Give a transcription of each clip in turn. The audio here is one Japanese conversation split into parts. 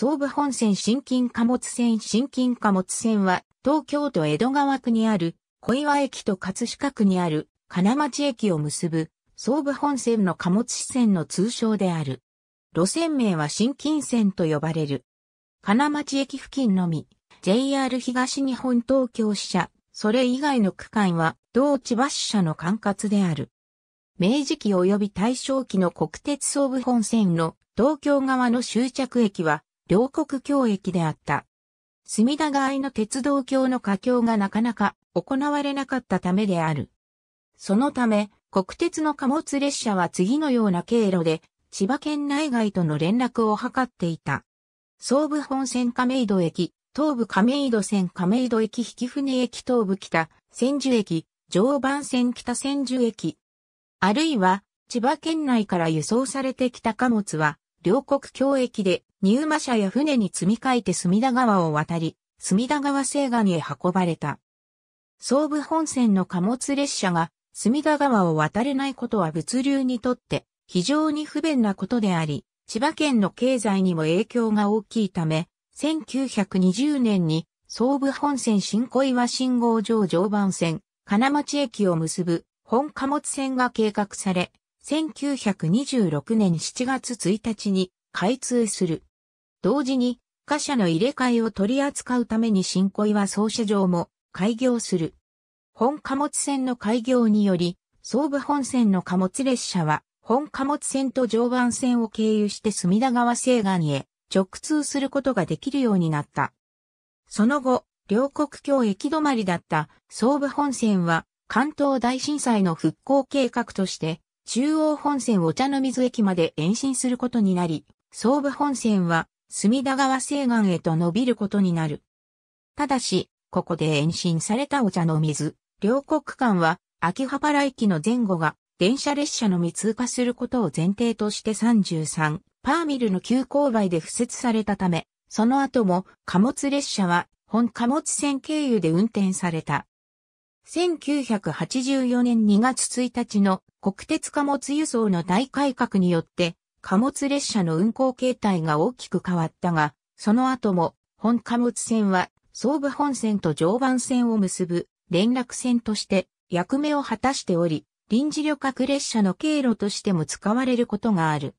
総武本線新金貨物線新金貨物線は、東京都江戸川区にある小岩駅と葛飾区にある金町駅を結ぶ総武本線の貨物支線の通称である。路線名は新金線と呼ばれる。金町駅付近のみ、JR 東日本東京支社、それ以外の区間は同千葉支社の管轄である。明治期及び大正期の国鉄総武本線の東京側の終着駅は両国共益であった。隅田川の鉄道橋の架橋がなかなか行われなかったためである。そのため、国鉄の貨物列車は次のような経路で、千葉県内外との連絡を図っていた。総武本線亀戸駅、東武亀戸線亀戸駅引船駅東武北、千住駅、常磐線北千住駅。あるいは、千葉県内から輸送されてきた貨物は、両国共駅で入馬車や船に積み替えて隅田川を渡り、隅田川西岸へ運ばれた。総武本線の貨物列車が隅田川を渡れないことは物流にとって非常に不便なことであり、千葉県の経済にも影響が大きいため、1920年に総武本線新小岩信号場常磐線、金町駅を結ぶ本貨物線が計画され、1926年7月1日に開通する。同時に、貨車の入れ替えを取り扱うために新小岩総社場も開業する。本貨物線の開業により、総武本線の貨物列車は、本貨物線と常磐線を経由して隅田川西岸へ直通することができるようになった。その後、両国境駅止まりだった総武本線は関東大震災の復興計画として中央本線お茶の水駅まで延伸することになり、総武本線は隅田川西岸へと伸びることになる。ただし、ここで延伸されたお茶の水、両国間は、秋葉原駅の前後が、電車列車のみ通過することを前提として33、パーミルの急勾配で付設されたため、その後も貨物列車は本貨物線経由で運転された。1984年2月1日の国鉄貨物輸送の大改革によって貨物列車の運行形態が大きく変わったが、その後も本貨物線は総武本線と常磐線を結ぶ連絡線として役目を果たしており、臨時旅客列車の経路としても使われることがある。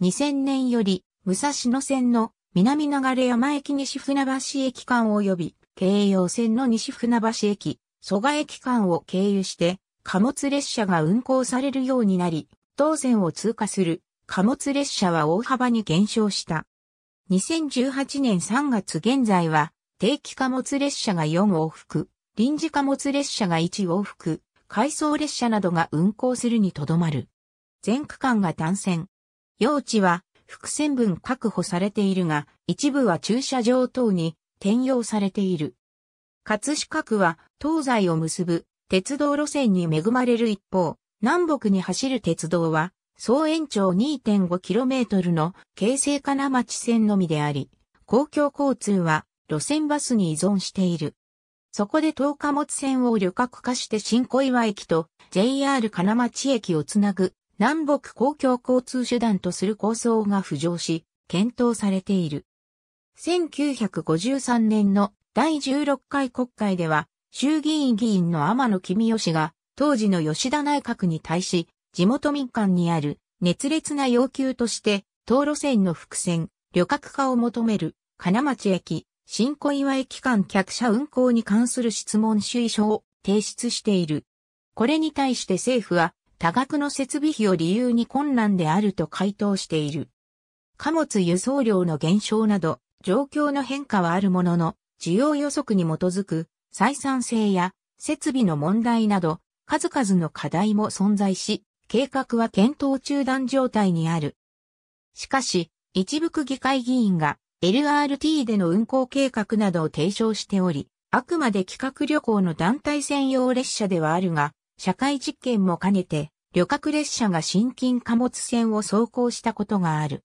2000年より武蔵野線の南流山駅西船橋駅間及び京葉線の西船橋駅、蘇我駅間を経由して貨物列車が運行されるようになり、当線を通過する貨物列車は大幅に減少した。2018年3月現在は、定期貨物列車が4往復、臨時貨物列車が1往復、回送列車などが運行するにとどまる。全区間が単線。用地は複線分確保されているが、一部は駐車場等に転用されている。葛飾区は東西を結ぶ鉄道路線に恵まれる一方、南北に走る鉄道は総延長 2.5km の京成金町線のみであり、公共交通は路線バスに依存している。そこで東貨物線を旅客化して新小岩駅と JR 金町駅をつなぐ南北公共交通手段とする構想が浮上し、検討されている。1953年の第16回国会では、衆議院議員の天野公義が、当時の吉田内閣に対し、地元民間にある熱烈な要求として、当路線の伏線、旅客化を求める、金町駅、新小岩駅間客車運行に関する質問主意書を提出している。これに対して政府は、多額の設備費を理由に困難であると回答している。貨物輸送量の減少など、状況の変化はあるものの、需要予測に基づく採算性や設備の問題など、数々の課題も存在し、計画は検討中断状態にある。しかし、一部区議会議員が LRT での運行計画などを提唱しており、あくまで企画旅行の団体専用列車ではあるが、社会実験も兼ねて、旅客列車が新近貨物線を走行したことがある。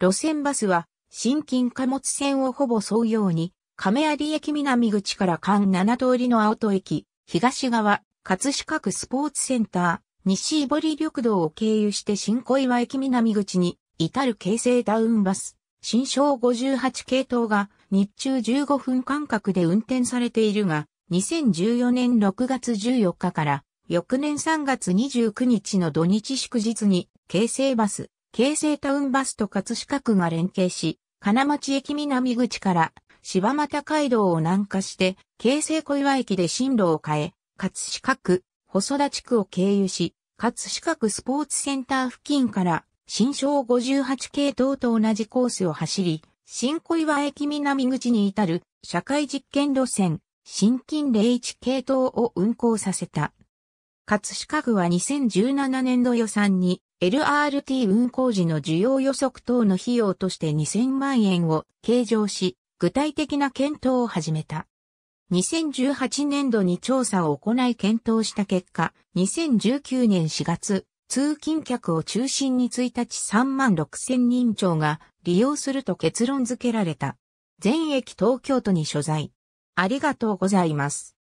路線バスは、新近貨物線をほぼ沿うように、亀有駅南口から関7通りの青戸駅、東側、葛飾区スポーツセンター、西堀緑道を経由して新小岩駅南口に至る京成ダウンバス、新章58系統が日中15分間隔で運転されているが、2014年6月14日から翌年3月29日の土日祝日に京成バス、京成タウンバスと葛飾区が連携し、金町駅南口から柴又街道を南下して、京成小岩駅で進路を変え、葛飾区、細田地区を経由し、葛飾区スポーツセンター付近から新章58系統と同じコースを走り、新小岩駅南口に至る社会実験路線、新近01系統を運行させた。葛飾区は2017年度予算に LRT 運行時の需要予測等の費用として2000万円を計上し、具体的な検討を始めた。2018年度に調査を行い検討した結果、2019年4月、通勤客を中心に1日3万6千人超が利用すると結論付けられた。全駅東京都に所在。ありがとうございます。